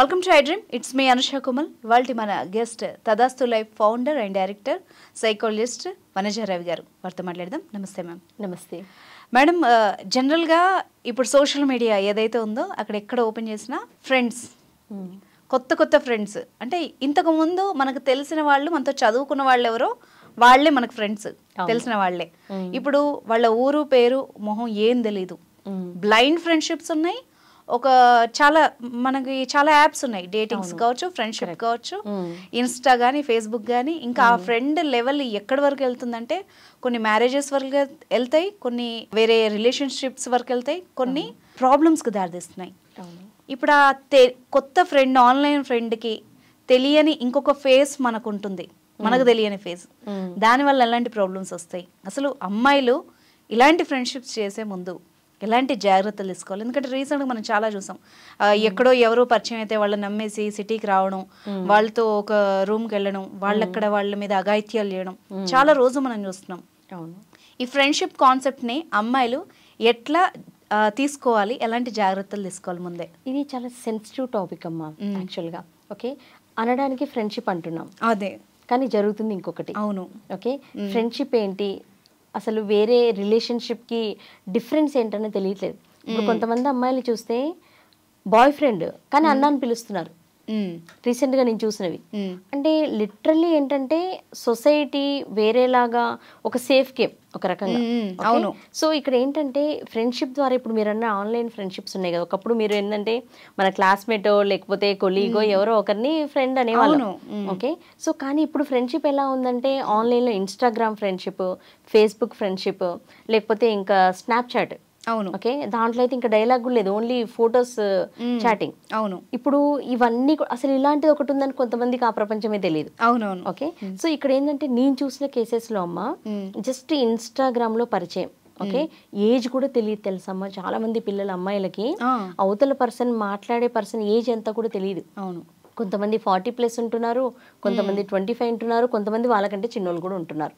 Welcome to I dream it's me Anusha Kumal వాళ్ళ మన guest Tathastu life founder and director psychologist Vanaja Ravi garu వారితో మాట్లాడదాం నమస్తే మ్యామ్ నమస్తే మేడం జనరల్గా uh, ఇప్పుడు సోషల్ మీడియా ఏదైతే ఉందో అక్కడ ఎక్కడ ఓపెన్ చేసినా ఫ్రెండ్స్ hmm. కొత్త కొత్త ఫ్రెండ్స్ అంటే ఇంతకుముందు మనకు తెలిసిన వాళ్ళు మనతో చదువుకున్న వాళ్ళు ఎవరో వాళ్లే మనకు ఫ్రెండ్స్ తెలిసిన వాళ్లే hmm. ఇప్పుడు వాళ్ళ ఊరు పేరు మొహం ఏం తెలీదు బ్లైండ్ hmm. ఫ్రెండ్షిప్స్ ఉన్నాయి ఒక చాలా మనకి చాలా యాప్స్ ఉన్నాయి డేటింగ్స్ కావచ్చు ఫ్రెండ్షిప్ కావచ్చు ఇన్స్టా కానీ ఫేస్బుక్ కానీ ఇంకా ఆ ఫ్రెండ్ లెవెల్ ఎక్కడి వరకు వెళ్తుందంటే కొన్ని మ్యారేజెస్ వరకు వెళ్తాయి కొన్ని వేరే రిలేషన్షిప్స్ వరకు వెళ్తాయి కొన్ని ప్రాబ్లమ్స్కి దారితీస్తున్నాయి ఇప్పుడు ఆ కొత్త ఫ్రెండ్ ఆన్లైన్ ఫ్రెండ్కి తెలియని ఇంకొక ఫేస్ మనకు ఉంటుంది మనకు తెలియని ఫేస్ దానివల్ల ఎలాంటి ప్రాబ్లమ్స్ వస్తాయి అసలు అమ్మాయిలు ఇలాంటి ఫ్రెండ్షిప్స్ చేసే ముందు ఎలాంటి జాగ్రత్తలు తీసుకోవాలి ఎందుకంటే రీసెంట్గా మనం చాలా చూసాం ఎక్కడో ఎవరో పరిచయం అయితే వాళ్ళు నమ్మేసి సిటీకి రావడం వాళ్ళతో ఒక రూమ్కి వెళ్ళడం వాళ్ళక్కడ వాళ్ళ మీద అఘాయిత్యాలు చేయడం చాలా రోజు మనం చూస్తున్నాం అవును ఈ ఫ్రెండ్షిప్ కాన్సెప్ట్ని అమ్మాయిలు ఎట్లా తీసుకోవాలి ఎలాంటి జాగ్రత్తలు తీసుకోవాలి ముందే ఇది చాలా సెన్సిటివ్ టాపిక్ అమ్మా యాక్చువల్గా ఓకే అనడానికి ఫ్రెండ్షిప్ అంటున్నాం అదే కానీ జరుగుతుంది ఇంకొకటి అవును ఓకే ఫ్రెండ్షిప్ ఏంటి అసలు వేరే రిలేషన్షిప్కి డిఫరెన్స్ ఏంటనే తెలియట్లేదు ఇప్పుడు hmm. కొంతమంది అమ్మాయిలు చూస్తే బాయ్ ఫ్రెండ్ కానీ hmm. అన్న అని పిలుస్తున్నారు రీసెంట్గా hmm. నేను చూసినవి అంటే లిటరల్లీ ఏంటంటే సొసైటీ వేరేలాగా ఒక సేఫ్ గేమ్ ఒక రకంగా అవును సో ఇక్కడ ఏంటంటే ఫ్రెండ్షిప్ ద్వారా ఇప్పుడు మీరు అన్న ఆన్లైన్ ఫ్రెండ్షిప్స్ ఉన్నాయి కదా ఒకప్పుడు మీరు ఏంటంటే మన క్లాస్మేట్ లేకపోతే కొలీగో ఎవరో ఒకరిని ఫ్రెండ్ అనేవాళ్ళు ఓకే సో కానీ ఇప్పుడు ఫ్రెండ్షిప్ ఎలా ఉందంటే ఆన్లైన్లో ఇన్స్టాగ్రామ్ ఫ్రెండ్షిప్ ఫేస్బుక్ ఫ్రెండ్షిప్ లేకపోతే ఇంకా స్నాప్చాట్ అవును ఓకే దాంట్లో అయితే ఇంకా డైలాగ్ కూడా లేదు ఓన్లీ ఫొటోస్ చాటింగ్ అవును ఇప్పుడు ఇవన్నీ అసలు ఇలాంటిది ఒకటి ఉందని కొంతమందికి ఆ ప్రపంచమే తెలియదు అవునవును ఓకే సో ఇక్కడ ఏంటంటే నేను చూసిన కేసెస్ లో అమ్మ జస్ట్ ఇన్స్టాగ్రామ్ లో పరిచయం ఓకే ఏజ్ కూడా తెలియదు తెలుసమ్మా చాలా మంది పిల్లల అమ్మాయిలకి అవతల పర్సన్ మాట్లాడే పర్సన్ ఏజ్ ఎంత కూడా తెలియదు అవును కొంతమంది ఫార్టీ ప్లస్ ఉంటున్నారు కొంతమంది ట్వంటీ ఫైవ్ ఉంటున్నారు కొంతమంది వాళ్ళకంటే చిన్నోళ్ళు కూడా ఉంటున్నారు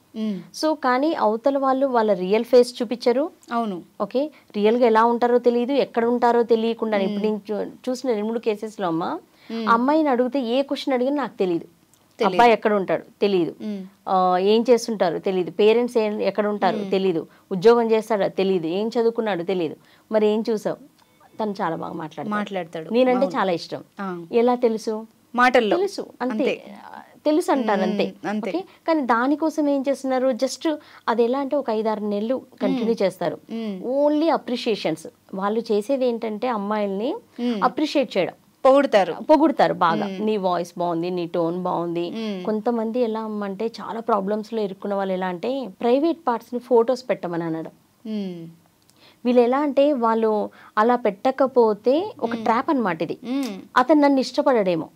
సో కానీ అవతల వాళ్ళు వాళ్ళ రియల్ ఫేస్ చూపించరు అవును ఓకే రియల్గా ఎలా ఉంటారో తెలియదు ఎక్కడ ఉంటారో తెలియకుండా ఇప్పుడు నేను చూసిన రెండు మూడు కేసెస్లో అమ్మ అమ్మాయిని అడిగితే ఏ క్వశ్చన్ అడిగినా నాకు తెలియదు అబ్బాయి ఎక్కడ ఉంటాడు తెలియదు ఏం చేస్తుంటారు తెలియదు పేరెంట్స్ ఎక్కడ ఉంటారు తెలియదు ఉద్యోగం చేస్తాడా తెలియదు ఏం చదువుకున్నాడు తెలియదు మరి ఏం చూసావు తను చాలా బాగా మాట్లాడు మాట్లాడతాడు నేనంటే చాలా ఇష్టం ఎలా తెలుసు మాటలు తెలుసు అంతే తెలుసు అంటారు అంతే అంతే కానీ దానికోసం ఏం చేస్తున్నారు జస్ట్ అది ఎలా అంటే ఒక ఐదారు నెలలు కంటిన్యూ చేస్తారు ఓన్లీ అప్రిషియేషన్స్ వాళ్ళు చేసేది ఏంటంటే అమ్మాయిల్ని అప్రిషియేట్ చేయడం పొగుడతారు పొగుడతారు బాగా నీ వాయిస్ బాగుంది నీ టోన్ బాగుంది కొంతమంది ఎలా అంటే చాలా ప్రాబ్లమ్స్ లో ఇరుక్కున్న వాళ్ళు ఎలా అంటే ప్రైవేట్ పార్ట్స్ ని ఫొటోస్ పెట్టమని అనడం వీళ్ళు ఎలా అంటే వాళ్ళు అలా పెట్టకపోతే ఒక ట్రాప్ అనమాట ఇది అతను నన్ను ఇష్టపడడేమో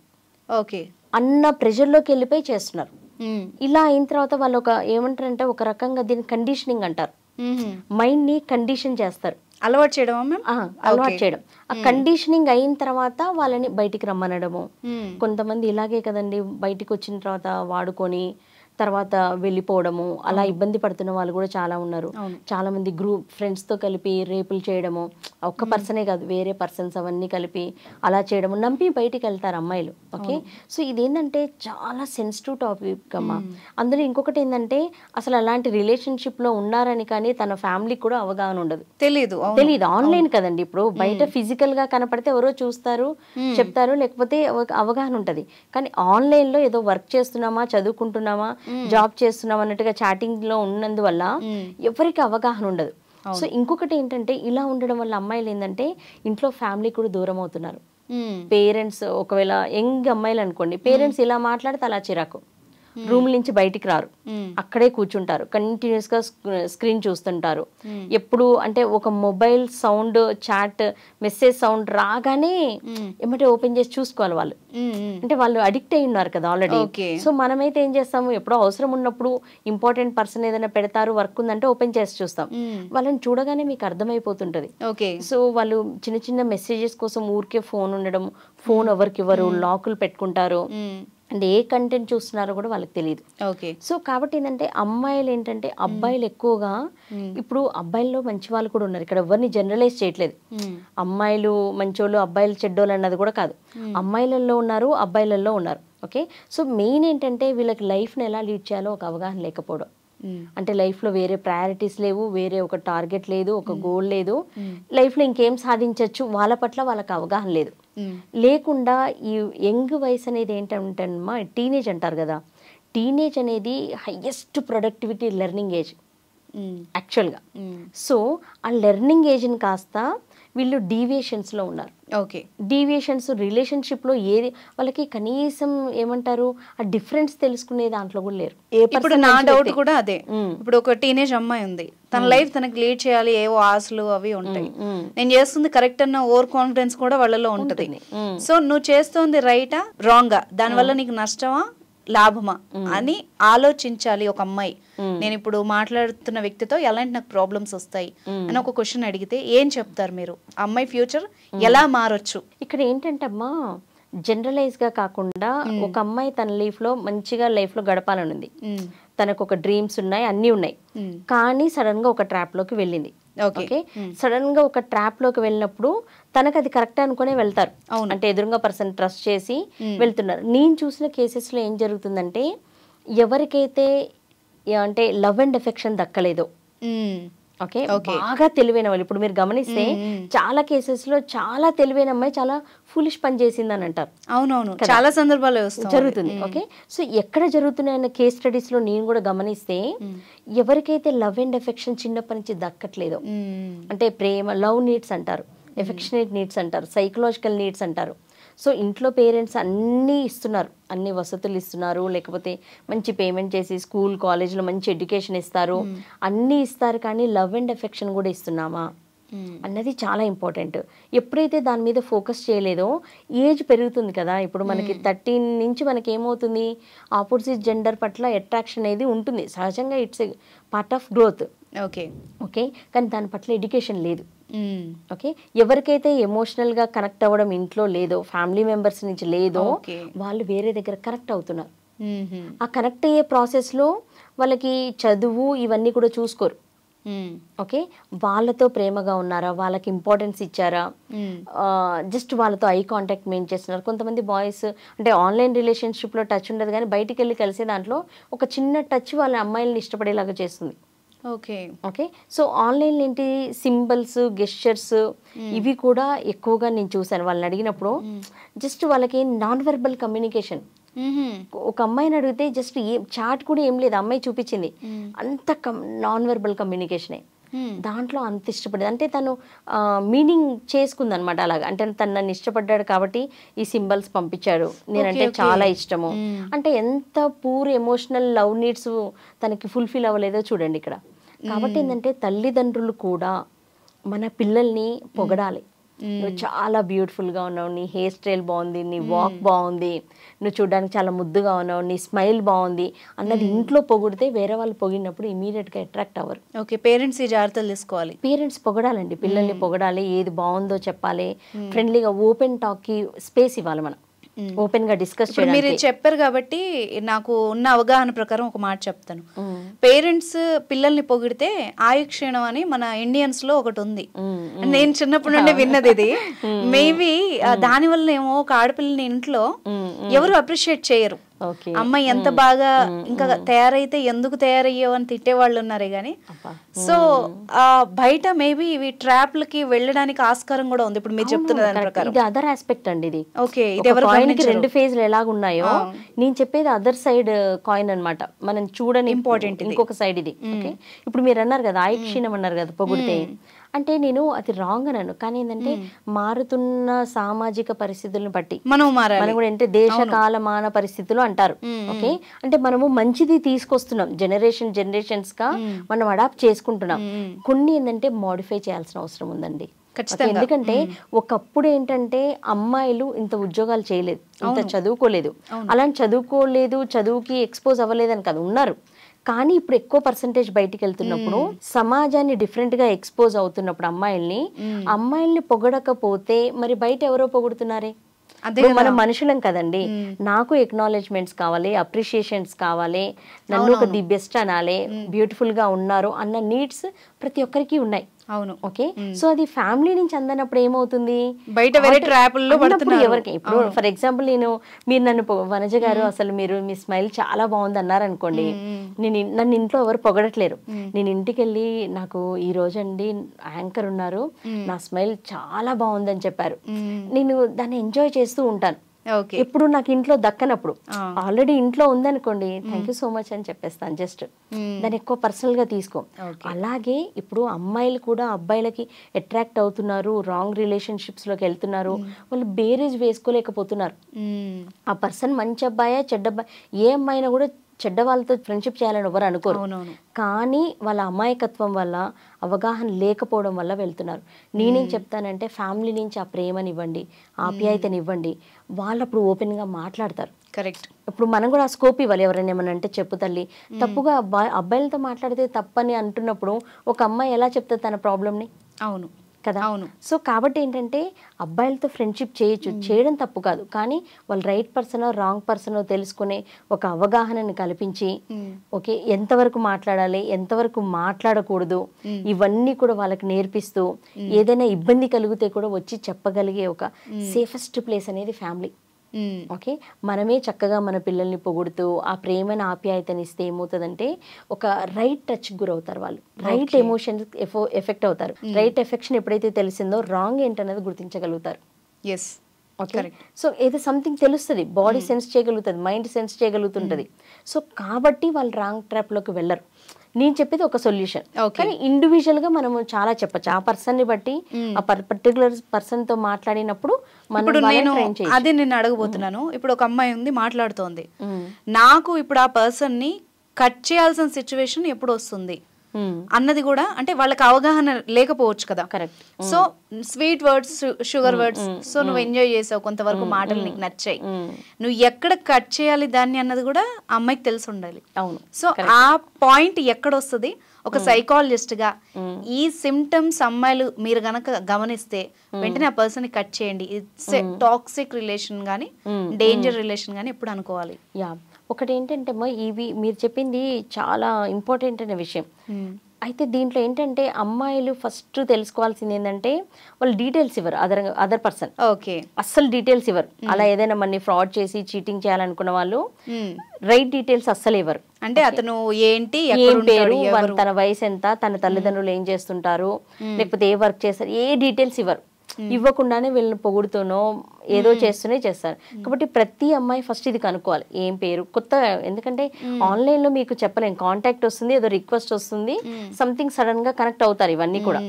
ఓకే అన్న ప్రెషర్లోకి వెళ్ళిపోయి చేస్తున్నారు ఇలా అయిన తర్వాత వాళ్ళు ఒక ఏమంటారంటే ఒక రకంగా దీన్ని కండిషనింగ్ అంటారు మైండ్ ని కండిషన్ చేస్తారు అలవాటు చేయడం అలవాటు చేయడం ఆ కండిషనింగ్ అయిన తర్వాత వాళ్ళని బయటికి రమ్మనడము కొంతమంది ఇలాగే కదండి బయటికి వచ్చిన తర్వాత వాడుకొని తర్వాత వెళ్ళిపోవడము అలా ఇబ్బంది పడుతున్న వాళ్ళు కూడా చాలా ఉన్నారు చాలా మంది గ్రూప్ ఫ్రెండ్స్తో కలిపి రేపులు చేయడము ఒక్క పర్సనే కాదు వేరే పర్సన్స్ అవన్నీ కలిపి అలా చేయడము నంపి బయటికి వెళ్తారు అమ్మాయిలు ఓకే సో ఇదేంటంటే చాలా సెన్సిటివ్ టాపిక్ అమ్మా అందులో ఇంకొకటి ఏంటంటే అసలు అలాంటి రిలేషన్షిప్లో ఉన్నారని కానీ తన ఫ్యామిలీకి కూడా అవగాహన ఉండదు తెలియదు తెలియదు ఆన్లైన్ కదండి ఇప్పుడు బయట ఫిజికల్గా కనపడితే ఎవరో చూస్తారు చెప్తారు లేకపోతే అవగాహన ఉంటుంది కానీ ఆన్లైన్లో ఏదో వర్క్ చేస్తున్నామా చదువుకుంటున్నామా జాబ్ చేస్తున్నాం అన్నట్టుగా చాటింగ్ లో ఉన్నందువల్ల ఎవరికి అవగాహన ఉండదు సో ఇంకొకటి ఏంటంటే ఇలా ఉండడం వల్ల అమ్మాయిలు ఏంటంటే ఇంట్లో ఫ్యామిలీ కూడా దూరం అవుతున్నారు పేరెంట్స్ ఒకవేళ యంగ్ అమ్మాయిలు అనుకోండి పేరెంట్స్ ఇలా మాట్లాడితే అలా చిరాకు రూమ్ hmm. నుంచి బయటికి రారు hmm. అక్కడే కూర్చుంటారు కంటిన్యూస్ గా స్క్రీన్ చూస్తుంటారు hmm. ఎప్పుడు అంటే ఒక mobile sound chat message sound రాగానే ఏమంటే ఓపెన్ చేసి చూసుకోవాలి వాళ్ళు అంటే వాళ్ళు అడిక్ట్ అయి ఉన్నారు కదా ఆల్రెడీ సో మనమైతే ఏం చేస్తాము ఎప్పుడో అవసరం ఉన్నప్పుడు ఇంపార్టెంట్ పర్సన్ ఏదైనా పెడతారు వర్క్ ఉందంటే ఓపెన్ చేసి చూస్తాం వాళ్ళని చూడగానే మీకు అర్థమైపోతుంటది సో వాళ్ళు చిన్న చిన్న మెసేజెస్ కోసం ఊరికే ఫోన్ ఉండడం ఫోన్ ఎవరికి ఎవరు లాకులు పెట్టుకుంటారు అండ్ ఏ కంటెంట్ చూస్తున్నారో కూడా వాళ్ళకి తెలియదు ఓకే సో కాబట్టి ఏంటంటే అమ్మాయిలు ఏంటంటే అబ్బాయిలు ఎక్కువగా ఇప్పుడు అబ్బాయిల్లో మంచి వాళ్ళు కూడా ఉన్నారు ఇక్కడ ఎవరిని జనరలైజ్ చేయట్లేదు అమ్మాయిలు మంచోళ్ళు అబ్బాయిలు చెడ్డోళ్ళు అన్నది కూడా కాదు అమ్మాయిలలో ఉన్నారు అబ్బాయిలలో ఉన్నారు ఓకే సో మెయిన్ ఏంటంటే వీళ్ళకి లైఫ్ని ఎలా లీడ్ చేయాలో ఒక అవగాహన లేకపోవడం Hmm. అంటే లైఫ్లో వేరే ప్రయారిటీస్ లేవు వేరే ఒక టార్గెట్ లేదు ఒక hmm. గోల్ లేదు hmm. లైఫ్లో ఇంకేం సాధించవచ్చు వాళ్ళ పట్ల వాళ్ళకి అవగాహన లేదు లేకుండా ఈ యంగ్ వయసు అనేది ఏంటంటే టీనేజ్ అంటారు కదా టీనేజ్ అనేది highest productivity learning age actually so ఆ లెర్నింగ్ ఏజ్ని కాస్త వీళ్ళు డీవియేషన్స్లో ఉన్నారు ఓకే డీవియేషన్స్ రిలేషన్షిప్లో ఏది వాళ్ళకి కనీసం ఏమంటారు ఆ డిఫరెన్స్ తెలుసుకునే దాంట్లో కూడా లేరు ఇప్పుడు నా డౌట్ కూడా అదే ఇప్పుడు ఒక టీనేజ్ అమ్మాయి ఉంది తన లైఫ్ తనకి లీడ్ చేయాలి ఏవో ఆశలు అవి ఉంటాయి నేను చేస్తుంది కరెక్ట్ అన్న ఓవర్ కాన్ఫిడెన్స్ కూడా వాళ్ళలో ఉంటుంది సో నువ్వు చేస్తుంది రైటా రాంగా దానివల్ల నీకు నష్టమా లాభమా అని ఆలోచించాలి ఒక అమ్మాయి నేను ఇప్పుడు మాట్లాడుతున్న వ్యక్తితో ఎలాంటి నాకు ప్రాబ్లమ్స్ వస్తాయి అని ఒక క్వశ్చన్ అడిగితే ఏం చెప్తారు మీరు అమ్మాయి ఫ్యూచర్ ఎలా మారొచ్చు ఇక్కడ ఏంటంటే అమ్మా జనరలైజ్ గా కాకుండా ఒక అమ్మాయి తన లైఫ్ లో మంచిగా లైఫ్ లో గడపాలనుంది తనకు ఒక డ్రీమ్స్ ఉన్నాయి అన్నీ ఉన్నాయి కానీ సడన్ గా ఒక ట్రాప్ లోకి వెళ్ళింది ఓకే సడన్ గా ఒక ట్రాప్ లోకి వెళ్ళినప్పుడు తనకు అది కరెక్ట్ అనుకునే వెళ్తారు అంటే ఎదురుగా పర్సన్ ట్రస్ట్ చేసి వెళ్తున్నారు నేను చూసిన కేసెస్ లో ఏం జరుగుతుందంటే ఎవరికైతే అంటే లవ్ అండ్ ఎఫెక్షన్ దక్కలేదో ఓకే ఓకే బాగా తెలివైన వాళ్ళు ఇప్పుడు మీరు గమనిస్తే చాలా కేసెస్ లో చాలా తెలివైన అమ్మాయి చాలా ఫులిష్ పని చేసింది అని అంటారు అవునవును చాలా సందర్భాలు జరుగుతుంది ఓకే సో ఎక్కడ జరుగుతున్నాయన్న కేస్ స్టడీస్ లో నేను కూడా గమనిస్తే ఎవరికైతే లవ్ అండ్ ఎఫెక్షన్ చిన్నప్పటి నుంచి దక్కట్లేదు అంటే ప్రేమ లవ్ నీడ్స్ అంటారు ఎఫెక్షనేట్ నీడ్స్ అంటారు సైకలాజికల్ నీడ్స్ అంటారు సో ఇంట్లో పేరెంట్స్ అన్నీ ఇస్తున్నారు అన్ని వసతులు ఇస్తున్నారు లేకపోతే మంచి పేమెంట్ చేసి స్కూల్ కాలేజ్లో మంచి ఎడ్యుకేషన్ ఇస్తారు అన్నీ ఇస్తారు కానీ లవ్ అండ్ ఎఫెక్షన్ కూడా ఇస్తున్నామా అన్నది చాలా ఇంపార్టెంట్ ఎప్పుడైతే దాని మీద ఫోకస్ చేయలేదో ఏజ్ పెరుగుతుంది కదా ఇప్పుడు మనకి థర్టీన్ నుంచి మనకి ఏమవుతుంది ఆపోజిట్ జెండర్ పట్ల అట్రాక్షన్ అనేది ఉంటుంది సహజంగా it's part of growth okay okay కానీ దాని పట్ల ఎడ్యుకేషన్ లేదు ఓకే hmm. ఎవరికైతే ఎమోషనల్ గా కనెక్ట్ అవ్వడం ఇంట్లో లేదో ఫ్యామిలీ మెంబర్స్ నుంచి లేదో వాళ్ళు వేరే దగ్గర కనెక్ట్ అవుతున్నారు hmm. ఆ కనెక్ట్ అయ్యే ప్రాసెస్ లో వాళ్ళకి చదువు ఇవన్నీ కూడా చూసుకోరు ఓకే hmm. వాళ్ళతో ప్రేమగా ఉన్నారా వాళ్ళకి ఇంపార్టెన్స్ ఇచ్చారా జస్ట్ వాళ్ళతో ఐ కాంటాక్ట్ మెయిన్ చేస్తున్నారు కొంతమంది బాయ్స్ అంటే ఆన్లైన్ రిలేషన్షిప్లో టచ్ ఉండదు కానీ బయటికి వెళ్ళి కలిసే దాంట్లో ఒక చిన్న టచ్ వాళ్ళ అమ్మాయిలని ఇష్టపడేలాగా చేస్తుంది ఓకే ఓకే సో ఆన్లైన్ ఏంటి సింబల్స్ గెస్చర్స్ ఇవి కూడా ఎక్కువగా నేను చూశాను వాళ్ళని అడిగినప్పుడు జస్ట్ వాళ్ళకి నాన్ వెర్బల్ కమ్యూనికేషన్ ఒక అమ్మాయిని అడిగితే జస్ట్ ఏ చాట్ కూడా ఏం లేదు అమ్మాయి చూపించింది అంత నాన్ వెర్బల్ కమ్యూనికేషన్ దాంట్లో అంత ఇష్టపడేది అంటే తను మీనింగ్ చేసుకుంది అనమాట అలాగా అంటే తను నన్ను ఇష్టపడ్డాడు కాబట్టి ఈ సింబల్స్ పంపించాడు నేనంటే చాలా ఇష్టము అంటే ఎంత పూర్ ఎమోషనల్ లవ్ నీడ్స్ తనకి ఫుల్ఫిల్ అవ్వలేదో చూడండి ఇక్కడ కాబట్టి ఏంటంటే తల్లిదండ్రులు కూడా మన పిల్లల్ని పొగడాలి నువ్వు చాలా బ్యూటిఫుల్గా ఉన్నావు నీ హెయిర్ స్టైల్ బాగుంది నీ వాక్ బాగుంది నువ్వు చూడడానికి చాలా ముద్దుగా ఉన్నావు నీ స్మైల్ బాగుంది అన్నది ఇంట్లో పొగిడితే వేరే వాళ్ళు పొగిడినప్పుడు ఇమీడియట్గా అట్రాక్ట్ అవ్వరు ఓకే పేరెంట్స్ ఈ జాగ్రత్తలు తీసుకోవాలి పేరెంట్స్ పొగడాలండి పిల్లల్ని పొగడాలి ఏది బాగుందో చెప్పాలి ఫ్రెండ్లీగా ఓపెన్ టాక్కి స్పేస్ ఇవ్వాలి మనం ఓపెన్ గా డిస్కస్ మీరు చెప్పారు కాబట్టి నాకు ఉన్న అవగాహన ప్రకారం ఒక మాట చెప్తాను పేరెంట్స్ పిల్లల్ని పొగిడితే ఆయుక్షీణం అని మన ఇండియన్స్ లో ఒకటి ఉంది నేను చిన్నప్పటి నుండి విన్నది ఇది మేబీ దాని వల్ల ఏమో ఒక ఆడపిల్లని ఇంట్లో ఎవరు అప్రిషియేట్ చేయరు అమ్మ ఎంత బాగా ఇంకా తయారైతే ఎందుకు తయారయ్యావు అని తిట్టేవాళ్ళు ఉన్నారే కానీ సో బయట మేబీ ఇవి ట్రాప్ లకి వెళ్ళడానికి ఆస్కారం కూడా ఉంది ఇప్పుడు మీరు చెప్తున్న అదర్ ఆస్పెక్ట్ అండి ఇది ఓకే ఇది ఎవరు రెండు ఫేజ్లు ఎలా ఉన్నాయో నేను చెప్పేది అదర్ సైడ్ కాయిన్ అనమాట మనం చూడని ఇంపార్టెంట్ ఇంకొక సైడ్ ఇది ఇప్పుడు మీరు అన్నారు కదా ఆయుక్షీణం అన్నారు కదా పొగుడితే అంటే నేను అది రాంగ్ అన్నాను కానీ ఏంటంటే మారుతున్న సామాజిక పరిస్థితులను బట్టి మనం మనం కూడా అంటే దేశ కాలమాన పరిస్థితులు అంటారు ఓకే అంటే మనము మంచిది తీసుకొస్తున్నాం జనరేషన్ జనరేషన్స్ గా మనం అడాప్ట్ చేసుకుంటున్నాం కొన్ని ఏంటంటే మోడిఫై చేయాల్సిన అవసరం ఉందండి ఎందుకంటే ఒకప్పుడు ఏంటంటే అమ్మాయిలు ఇంత ఉద్యోగాలు చేయలేదు ఇంత చదువుకోలేదు అలాంటి చదువుకోలేదు చదువుకి ఎక్స్పోజ్ అవ్వలేదని కదా ఉన్నారు కానీ ఇప్పుడు ఎక్కువ పర్సంటేజ్ బయటికి వెళ్తున్నప్పుడు సమాజాన్ని డిఫరెంట్ గా ఎక్స్పోజ్ అవుతున్నప్పుడు అమ్మాయిల్ని అమ్మాయిల్ని పొగడకపోతే మరి బయట ఎవరో పొగుడుతున్నారే మనం మనుషులం కదండి నాకు ఎక్నాలెడ్జ్మెంట్స్ కావాలి అప్రిషియేషన్స్ కావాలి నన్ను ఒక ది బెస్ట్ అనాలి బ్యూటిఫుల్ గా ఉన్నారు అన్న నీడ్స్ ప్రతి ఒక్కరికి ఉన్నాయి అవును ఓకే సో అది ఫ్యామిలీ నుంచి అందనప్పుడు ఏమవుతుంది బయట వేరే ఎవరికి ఇప్పుడు ఫర్ ఎగ్జాంపుల్ నేను మీరు నన్ను వనజ గారు అసలు మీరు మీ స్మైల్ చాలా బాగుంది అన్నారు అనుకోండి నేను నన్ను ఇంట్లో ఎవరు పొగడట్లేరు నేను ఇంటికి వెళ్ళి నాకు ఈ రోజు అండి యాంకర్ ఉన్నారు నా స్మైల్ చాలా బాగుందని చెప్పారు నేను దాన్ని ఎంజాయ్ చేస్తూ ఉంటాను ఇప్పుడు నాకు ఇంట్లో దక్కనప్పుడు ఆల్రెడీ ఇంట్లో ఉందనుకోండి థ్యాంక్ యూ సో మచ్ అని చెప్పేస్తాను జస్ట్ దాన్ని ఎక్కువ పర్సనల్ గా తీసుకో అలాగే ఇప్పుడు అమ్మాయిలు కూడా అబ్బాయిలకి అట్రాక్ట్ అవుతున్నారు రాంగ్ రిలేషన్షిప్స్ లోకి వెళ్తున్నారు వాళ్ళు బేరేజ్ వేసుకోలేకపోతున్నారు ఆ పర్సన్ మంచి అబ్బాయా చెడ్డ అబ్బాయి ఏ అమ్మాయినా కూడా చెడ్డ వాళ్ళతో ఫ్రెండ్షిప్ చేయాలని ఎవరు అనుకోరు కానీ వాళ్ళ అమాయకత్వం వల్ల అవగాహన లేకపోవడం వల్ల వెళ్తున్నారు నేనేం చెప్తానంటే ఫ్యామిలీ నుంచి ఆ ప్రేమనివ్వండి ఆప్యాయతనివ్వండి వాళ్ళు అప్పుడు ఓపెన్గా మాట్లాడతారు కరెక్ట్ ఇప్పుడు మనం కూడా ఆ స్కోప్ ఇవ్వాలి ఎవరైనా ఏమన్నా అంటే చెప్పు తల్లి తప్పుగా అబ్బాయి అబ్బాయిలతో మాట్లాడితే తప్పని అంటున్నప్పుడు ఒక అమ్మాయి ఎలా చెప్తుంది తన ప్రాబ్లమ్ని అవును కదా అవును సో కాబట్టి ఏంటంటే అబ్బాయిలతో ఫ్రెండ్షిప్ చేయొచ్చు చేయడం తప్పు కాదు కానీ వాళ్ళు రైట్ పర్సన్ రాంగ్ పర్సన్ తెలుసుకునే ఒక అవగాహనని కల్పించి ఓకే ఎంతవరకు మాట్లాడాలి ఎంతవరకు మాట్లాడకూడదు ఇవన్నీ కూడా వాళ్ళకి నేర్పిస్తూ ఏదైనా ఇబ్బంది కలిగితే కూడా వచ్చి చెప్పగలిగే ఒక సేఫెస్ట్ ప్లేస్ అనేది ఫ్యామిలీ Hmm. ఓకే మనమే చక్కగా మన పిల్లల్ని పొగుడుతూ ఆ ప్రేమను ఆప్యాయతనిస్తే ఏమవుతుందంటే ఒక రైట్ టచ్ గురవుతారు వాళ్ళు రైట్ ఎమోషన్ ఎఫెక్ట్ అవుతారు రైట్ hmm. ఎఫెక్షన్ ఎప్పుడైతే తెలిసిందో రాంగ్ ఏంటనేది గుర్తించగలుగుతారు ఎస్ ఓకే సో ఏదో సంథింగ్ తెలుస్తుంది బాడీ సెన్స్ hmm. చేయగలుగుతుంది మైండ్ సెన్స్ చేయగలుగుతుంటుంది సో కాబట్టి వాళ్ళు రాంగ్ ట్రాప్లోకి వెళ్ళరు నేను చెప్పేది ఒక సొల్యూషన్ కానీ ఇండివిజువల్ గా మనము చాలా చెప్పచ్చు ఆ పర్సన్ ని బట్టి ఆ పర్టికులర్ పర్సన్ తో మాట్లాడినప్పుడు నేను అదే నేను అడగబోతున్నాను ఇప్పుడు ఒక అమ్మాయి ఉంది మాట్లాడుతోంది నాకు ఇప్పుడు ఆ పర్సన్ ని కట్ చేయాల్సిన సిచ్యువేషన్ ఎప్పుడు వస్తుంది Hmm. అన్నది కూడా అంటే వాళ్ళకి అవగాహన లేకపోవచ్చు కదా correct so sweet words sugar words so నువ్వు ఎంజాయ్ చేసావు కొంతవరకు hmm, మాటలు hmm, నీకు నచ్చాయి నువ్వు ఎక్కడ కట్ చేయాలి దాన్ని అన్నది కూడా అమ్మాయికి తెలిసి ఉండాలి అవును సో ఆ పాయింట్ ఎక్కడ వస్తుంది ఒక సైకాలజిస్ట్ గా ఈ సిమ్టమ్స్ అమ్మాయిలు మీరు గనక గమనిస్తే వెంటనే ఆ పర్సన్ కట్ చేయండి ఇట్స్ టాక్సిక్ రిలేషన్ గానీ డేంజర్ రిలేషన్ గానీ ఎప్పుడు అనుకోవాలి యా ఒకటి ఏంటంటే ఇవి మీరు చెప్పింది చాలా ఇంపార్టెంట్ అనే విషయం అయితే దీంట్లో ఏంటంటే అమ్మాయిలు ఫస్ట్ తెలుసుకోవాల్సింది ఏంటంటే వాళ్ళు డీటెయిల్స్ ఇవ్వరు అదర్ అదర్ పర్సన్ ఓకే అస్సలు డీటెయిల్స్ ఇవ్వరు అలా ఏదైనా మనీ ఫ్రాడ్ చేసి చీటింగ్ చేయాలనుకున్న వాళ్ళు రైట్ డీటెయిల్స్ అస్సలు ఇవ్వరు అంటే అతను ఏంటి పేరు తన వయసు ఎంత తన తల్లిదండ్రులు ఏం చేస్తుంటారు లేకపోతే ఏ వర్క్ చేస్తారు ఏ డీటెయిల్స్ ఇవ్వరు ఇవ్వకుండానే వీళ్ళని పొగుడుతూనో ఏదో చేస్తూనే చేస్తారు కాబట్టి ప్రతి అమ్మాయి ఫస్ట్ ఇది కనుక్కోవాలి ఏం పేరు కొత్త ఎందుకంటే ఆన్లైన్ లో మీకు చెప్పలేం కాంటాక్ట్ వస్తుంది ఏదో రిక్వెస్ట్ వస్తుంది సంథింగ్ గా కనెక్ట్ అవుతారు ఇవన్నీ కూడా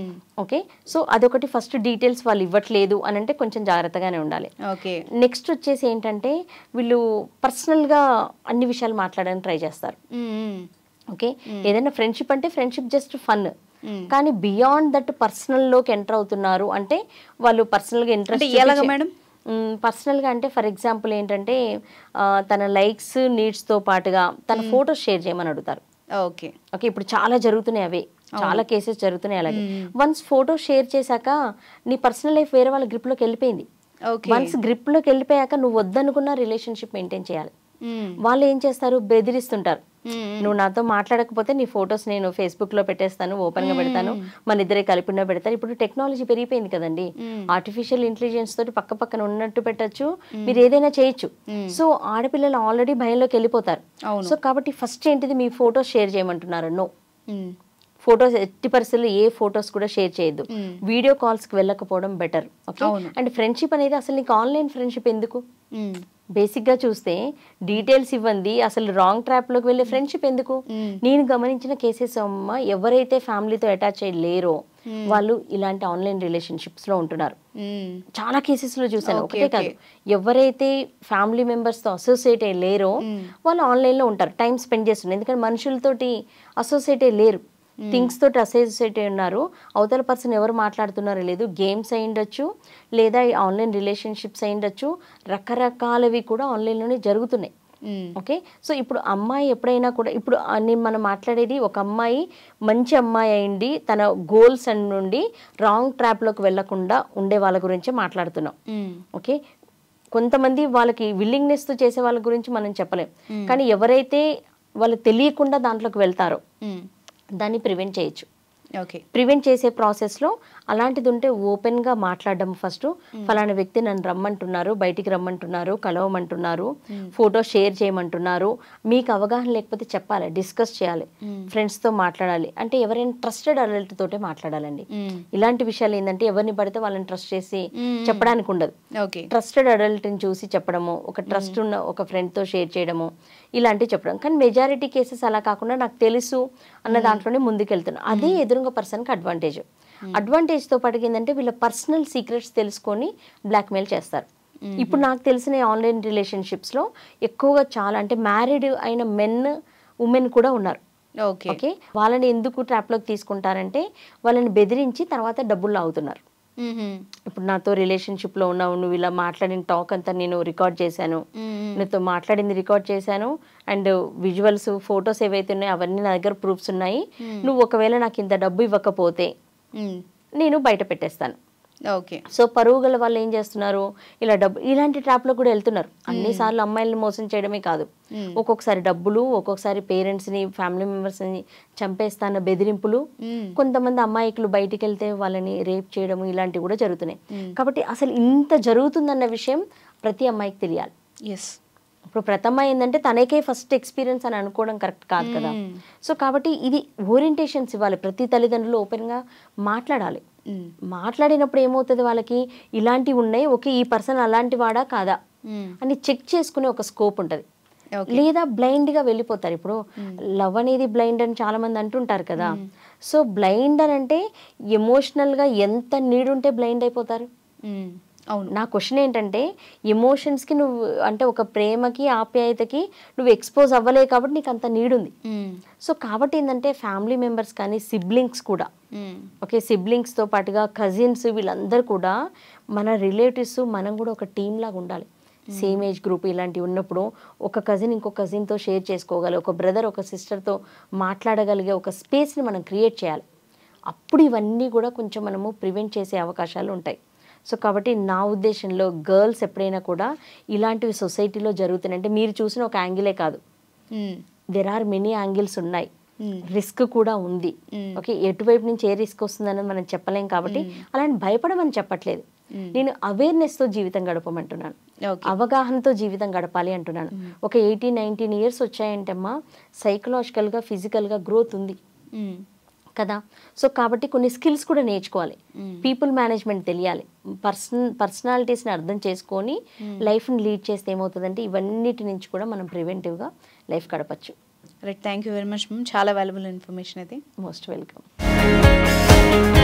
ఓకే సో అదొకటి ఫస్ట్ డీటెయిల్స్ వాళ్ళు ఇవ్వట్లేదు అని అంటే కొంచెం జాగ్రత్తగానే ఉండాలి ఓకే నెక్స్ట్ వచ్చేసి ఏంటంటే వీళ్ళు పర్సనల్ గా అన్ని విషయాలు మాట్లాడడానికి ట్రై చేస్తారు ఓకే ఏదైనా ఫ్రెండ్షిప్ అంటే ఫ్రెండ్షిప్ జస్ట్ ఫన్ Hmm. కానీ బియాండ్ దట్ పర్సనల్ లోకి ఎంటర్ అవుతున్నారు అంటే వాళ్ళు పర్సనల్ గా ఇంట్రెస్ట్ మేడం మేడం పర్సనల్గా అంటే ఫర్ ఎగ్జాంపుల్ ఏంటంటే తన లైక్స్ నీడ్స్తో పాటుగా తన hmm. ఫోటోస్ షేర్ చేయమని అడుగుతారు ఓకే ఓకే ఇప్పుడు చాలా జరుగుతున్నాయి అవే చాలా కేసెస్ జరుగుతున్నాయి అలాగే hmm. వన్స్ ఫోటో షేర్ చేశాక నీ పర్సనల్ లైఫ్ వేరే వాళ్ళ గ్రిప్లోకి వెళ్ళిపోయింది వన్స్ గ్రిప్లోకి వెళ్ళిపోయాక నువ్వు వద్దనుకున్న రిలేషన్షిప్ మెయింటైన్ చేయాలి వాళ్ళు ఏం చేస్తారు బెదిరిస్తుంటారు Mm-hmm. నువ్వు నాతో మాట్లాడకపోతే నీ ఫొటోస్ నేను ఫేస్బుక్ లో పెట్టేస్తాను ఓపెన్ గా mm-hmm. పెడతాను మన ఇద్దరే కలిపిన పెడతాను ఇప్పుడు టెక్నాలజీ పెరిగిపోయింది కదండి ఆర్టిఫిషియల్ mm-hmm. ఇంటెలిజెన్స్ తోటి పక్క పక్కన ఉన్నట్టు పెట్టచ్చు మీరు ఏదైనా చేయొచ్చు సో ఆడపిల్లలు ఆల్రెడీ భయంలోకి వెళ్ళిపోతారు సో కాబట్టి ఫస్ట్ ఏంటిది మీ ఫొటోస్ షేర్ చేయమంటున్నారు నో ఫొటోస్ ఎట్టి పరిస్థితుల్లో ఏ ఫొటోస్ కూడా షేర్ చేయొద్దు వీడియో కాల్స్ కి వెళ్ళకపోవడం బెటర్ ఓకే అండ్ ఫ్రెండ్షిప్ అనేది అసలు నీకు ఆన్లైన్ ఫ్రెండ్షిప్ ఎందుకు బేసిక్గా చూస్తే డీటెయిల్స్ ఇవ్వండి అసలు రాంగ్ ట్రాప్లోకి వెళ్ళే ఫ్రెండ్షిప్ ఎందుకు నేను గమనించిన కేసెస్ అమ్మ ఎవరైతే ఫ్యామిలీతో అటాచ్ అయ్యి లేరో వాళ్ళు ఇలాంటి ఆన్లైన్ రిలేషన్షిప్స్ లో ఉంటున్నారు చాలా కేసెస్ లో చూసాను ఒకటే కాదు ఎవరైతే ఫ్యామిలీ మెంబర్స్ తో అసోసియేట్ అయ్యి లేరో వాళ్ళు ఆన్లైన్ లో ఉంటారు టైం స్పెండ్ చేస్తున్నారు ఎందుకంటే మనుషులతోటి అసోసియేట్ అయ్యి లేరు థింగ్స్ hmm. తోటి అసోసియేట్ ఉన్నారు అవతల పర్సన్ ఎవరు మాట్లాడుతున్నారో లేదు గేమ్స్ అయి ఉండొచ్చు లేదా ఆన్లైన్ రిలేషన్షిప్స్ అయి ఉండొచ్చు రకరకాలవి కూడా ఆన్లైన్లోనే జరుగుతున్నాయి ఓకే hmm. సో ఇప్పుడు అమ్మాయి ఎప్పుడైనా కూడా ఇప్పుడు నేను మనం మాట్లాడేది ఒక అమ్మాయి మంచి అమ్మాయి అయింది తన గోల్స్ అండ్ నుండి రాంగ్ ట్రాప్లోకి వెళ్లకుండా ఉండే వాళ్ళ గురించి మాట్లాడుతున్నాం ఓకే hmm. కొంతమంది వాళ్ళకి విల్లింగ్నెస్ తో చేసే వాళ్ళ గురించి మనం చెప్పలేం కానీ ఎవరైతే వాళ్ళు తెలియకుండా దాంట్లోకి వెళ్తారో దాన్ని ప్రివెంట్ చేయొచ్చు ఓకే ప్రివెంట్ చేసే ప్రాసెస్లో అలాంటిది ఉంటే ఓపెన్గా మాట్లాడడం ఫస్ట్ hmm. ఫలానా వ్యక్తి నన్ను రమ్మంటున్నారు బయటికి రమ్మంటున్నారు కలవమంటున్నారు ఫోటో hmm. షేర్ చేయమంటున్నారు మీకు అవగాహన లేకపోతే చెప్పాలి డిస్కస్ చేయాలి ఫ్రెండ్స్తో hmm. మాట్లాడాలి అంటే ఎవరైనా ట్రస్టెడ్ అలర్ట్ తోటే మాట్లాడాలండి ఇలాంటి విషయాలు ఏంటంటే ఎవరిని పడితే వాళ్ళని ట్రస్ట్ చేసి చెప్పడానికి ఉండదు ట్రస్టెడ్ అడల్ట్ని చూసి చెప్పడము ఒక ట్రస్ట్ ఉన్న ఒక ఫ్రెండ్తో షేర్ చేయడము ఇలాంటివి చెప్పడం కానీ మెజారిటీ కేసెస్ అలా కాకుండా నాకు తెలుసు అన్న దాంట్లోనే ముందుకెళ్తున్నాను అదే ఎదురు స్ట్రాంగ్ పర్సన్కి అడ్వాంటేజ్ అడ్వాంటేజ్తో పాటు ఏంటంటే వీళ్ళ పర్సనల్ సీక్రెట్స్ తెలుసుకొని బ్లాక్మెయిల్ చేస్తారు hmm. ఇప్పుడు నాకు తెలిసిన ఆన్లైన్ రిలేషన్షిప్స్లో ఎక్కువగా చాలా అంటే మ్యారీడ్ అయిన మెన్ ఉమెన్ కూడా ఉన్నారు ఓకే వాళ్ళని ఎందుకు ట్రాప్లోకి తీసుకుంటారంటే వాళ్ళని బెదిరించి తర్వాత డబ్బులు లాగుతున్నారు ఇప్పుడు నాతో రిలేషన్షిప్ లో ఉన్నావు నువ్వు ఇలా మాట్లాడిన టాక్ అంతా నేను రికార్డ్ చేశాను నీతో మాట్లాడింది రికార్డ్ చేశాను అండ్ విజువల్స్ ఫొటోస్ ఏవైతే ఉన్నాయో అవన్నీ నా దగ్గర ప్రూఫ్స్ ఉన్నాయి నువ్వు ఒకవేళ నాకు ఇంత డబ్బు ఇవ్వకపోతే నేను బయట పెట్టేస్తాను ఓకే సో పరువు గల వాళ్ళు ఏం చేస్తున్నారు ఇలా డబ్బు ఇలాంటి ట్రాప్లో కూడా వెళ్తున్నారు అన్ని సార్లు అమ్మాయిలను మోసం చేయడమే కాదు ఒక్కొక్కసారి డబ్బులు ఒక్కొక్కసారి పేరెంట్స్ని ఫ్యామిలీ మెంబర్స్ని చంపేస్తాన్న బెదిరింపులు కొంతమంది అమ్మాయికులు బయటికి వెళ్తే వాళ్ళని రేప్ చేయడం ఇలాంటివి కూడా జరుగుతున్నాయి కాబట్టి అసలు ఇంత జరుగుతుందన్న విషయం ప్రతి అమ్మాయికి తెలియాలి ఎస్ ఇప్పుడు ప్రథమ ఏంటంటే తనకే ఫస్ట్ ఎక్స్పీరియన్స్ అని అనుకోవడం కరెక్ట్ కాదు కదా సో కాబట్టి ఇది ఓరియంటేషన్స్ ఇవ్వాలి ప్రతి తల్లిదండ్రులు ఓపెన్గా మాట్లాడాలి మాట్లాడినప్పుడు ఏమవుతుంది వాళ్ళకి ఇలాంటివి ఉన్నాయి ఓకే ఈ పర్సన్ అలాంటి వాడా కాదా అని చెక్ చేసుకునే ఒక స్కోప్ ఉంటుంది లేదా బ్లైండ్ గా వెళ్ళిపోతారు ఇప్పుడు లవ్ అనేది బ్లైండ్ అని చాలా మంది అంటుంటారు కదా సో బ్లైండ్ అని అంటే ఎమోషనల్ గా ఎంత నీడుంటే బ్లైండ్ అయిపోతారు అవును నా క్వశ్చన్ ఏంటంటే ఎమోషన్స్కి నువ్వు అంటే ఒక ప్రేమకి ఆప్యాయతకి నువ్వు ఎక్స్పోజ్ అవ్వలేవు కాబట్టి నీకు అంత నీడుంది సో కాబట్టి ఏంటంటే ఫ్యామిలీ మెంబర్స్ కానీ సిబ్లింగ్స్ కూడా ఓకే సిబ్లింగ్స్తో పాటుగా కజిన్స్ వీళ్ళందరూ కూడా మన రిలేటివ్స్ మనం కూడా ఒక టీమ్ లాగా ఉండాలి సేమ్ ఏజ్ గ్రూప్ ఇలాంటివి ఉన్నప్పుడు ఒక కజిన్ ఇంకో కజిన్తో షేర్ చేసుకోగలి ఒక బ్రదర్ ఒక సిస్టర్తో మాట్లాడగలిగే ఒక స్పేస్ని మనం క్రియేట్ చేయాలి అప్పుడు ఇవన్నీ కూడా కొంచెం మనము ప్రివెంట్ చేసే అవకాశాలు ఉంటాయి సో కాబట్టి నా ఉద్దేశంలో గర్ల్స్ ఎప్పుడైనా కూడా ఇలాంటివి సొసైటీలో జరుగుతున్నాయి అంటే మీరు చూసిన ఒక యాంగిలే కాదు దెర్ ఆర్ మెనీ యాంగిల్స్ ఉన్నాయి రిస్క్ hmm. కూడా ఉంది ఓకే hmm. ఎటువైపు నుంచి ఏ రిస్క్ వస్తుందని మనం చెప్పలేం కాబట్టి hmm. అలాంటి భయపడమని చెప్పట్లేదు నేను అవేర్నెస్ తో జీవితం గడపమంటున్నాను అవగాహనతో జీవితం గడపాలి అంటున్నాను ఒక ఎయిటీన్ నైన్టీన్ ఇయర్స్ వచ్చాయంటే అమ్మా సైకలాజికల్గా గా గ్రోత్ ఉంది కదా సో కాబట్టి కొన్ని స్కిల్స్ కూడా నేర్చుకోవాలి పీపుల్ hmm. మేనేజ్మెంట్ తెలియాలి పర్సన్ పర్సనాలిటీస్ని అర్థం చేసుకొని hmm. లైఫ్ని లీడ్ చేస్తే ఏమవుతుందంటే ఇవన్నిటి నుంచి కూడా మనం ప్రివెంటివ్గా లైఫ్ గడపచ్చు right thank you very much ma'am చాలా వాల్యుబుల్ ఇన్ఫర్మేషన్ అయితే మోస్ట్ వెల్కమ్